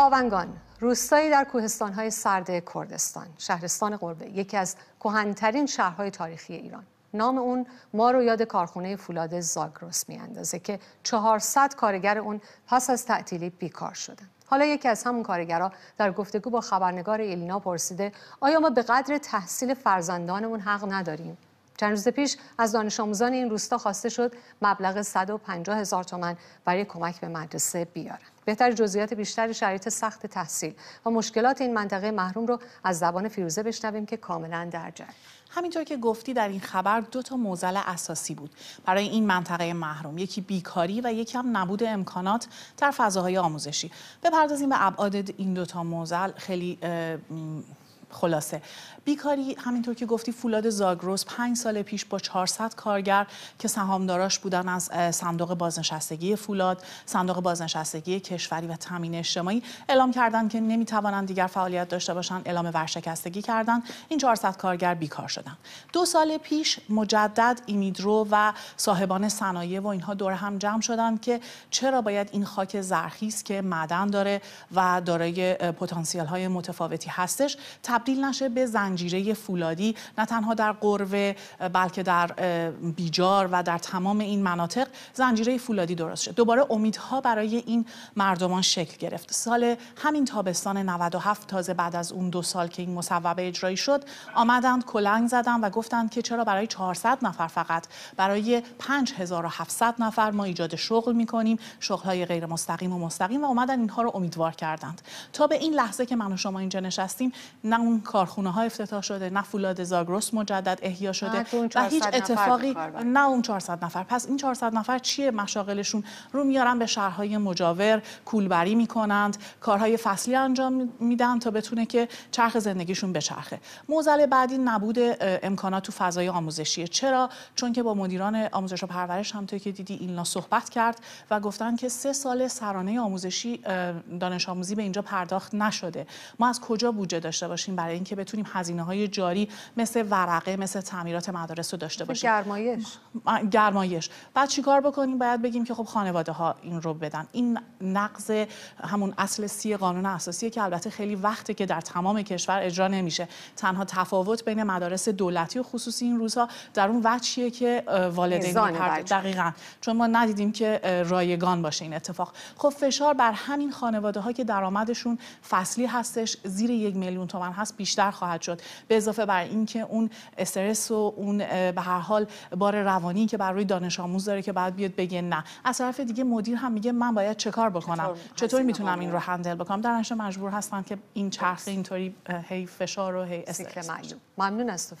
آونگان روستایی در کوهستانهای سرد کردستان شهرستان قربه یکی از کهنترین شهرهای تاریخی ایران نام اون ما رو یاد کارخونه فولاد زاگروس میاندازه که 400 کارگر اون پس از تعطیلی بیکار شدن حالا یکی از همون کارگرها در گفتگو با خبرنگار الینا پرسیده آیا ما به قدر تحصیل فرزندانمون حق نداریم چند روز پیش از دانش آموزان این روستا خواسته شد مبلغ 150 هزار تومن برای کمک به مدرسه بیارن. بهتر جزئیات بیشتر شرایط سخت تحصیل و مشکلات این منطقه محروم رو از زبان فیروزه بشنویم که کاملا در جریان همینطور که گفتی در این خبر دو تا موزل اساسی بود برای این منطقه محروم یکی بیکاری و یکی هم نبود امکانات در فضاهای آموزشی بپردازیم به ابعاد این دو تا موزل خیلی خلاصه بیکاری همینطور که گفتی فولاد زاگروس پنج سال پیش با 400 کارگر که سهامداراش بودن از صندوق بازنشستگی فولاد صندوق بازنشستگی کشوری و تامین اجتماعی اعلام کردند که نمیتوانند دیگر فعالیت داشته باشند اعلام ورشکستگی کردند این 400 کارگر بیکار شدند دو سال پیش مجدد ایمیدرو و صاحبان صنایع و اینها دور هم جمع شدند که چرا باید این خاک زرخیز که معدن داره و دارای پتانسیل های متفاوتی هستش تبدیل نشه به زنجیره فولادی نه تنها در قروه بلکه در بیجار و در تمام این مناطق زنجیره فولادی درست شد دوباره امیدها برای این مردمان شکل گرفت سال همین تابستان 97 تازه بعد از اون دو سال که این مصوبه اجرایی شد آمدند کلنگ زدند و گفتند که چرا برای 400 نفر فقط برای 5700 نفر ما ایجاد شغل میکنیم شغل های غیر مستقیم و مستقیم و آمدن اینها رو امیدوار کردند تا به این لحظه که من و شما اینجا نشستیم نه اون کارخونه ها افتتاح شده نه فولاد زاگرس مجدد احیا شده و هیچ اتفاقی نه اون 400 نفر پس این 400 نفر چیه مشاغلشون رو میارن به شهرهای مجاور کولبری میکنند کارهای فصلی انجام میدن تا بتونه که چرخ زندگیشون بچرخه موزل بعدی نبود امکانات تو فضای آموزشیه چرا چون که با مدیران آموزش و پرورش هم که دیدی ایلنا صحبت کرد و گفتن که سه سال سرانه آموزشی دانش آموزی به اینجا پرداخت نشده ما از کجا بودجه داشته باشیم برای اینکه بتونیم هزینه های جاری مثل ورقه مثل تعمیرات مدارس رو داشته باشیم گرمایش گرمایش بعد چیکار بکنیم باید بگیم که خب خانواده ها این رو بدن این نقض همون اصل سی قانون اساسی که البته خیلی وقته که در تمام کشور اجرا نمیشه تنها تفاوت بین مدارس دولتی و خصوصی این روزها در اون وجهیه که والدین دقیقا چون ما ندیدیم که رایگان باشه این اتفاق خب فشار بر همین خانواده ها که درآمدشون فصلی هستش زیر یک میلیون تومن هست بیشتر خواهد شد به اضافه بر اینکه اون استرس و اون به هر حال بار روانی که بر روی دانش آموز داره که باید بیاد بگه نه از طرف دیگه مدیر هم میگه من باید چه کار بکنم چطور میتونم این رو هندل بکنم در مجبور هستن که این چرخه، اینطوری هی فشار و هی استرس ممنون از تو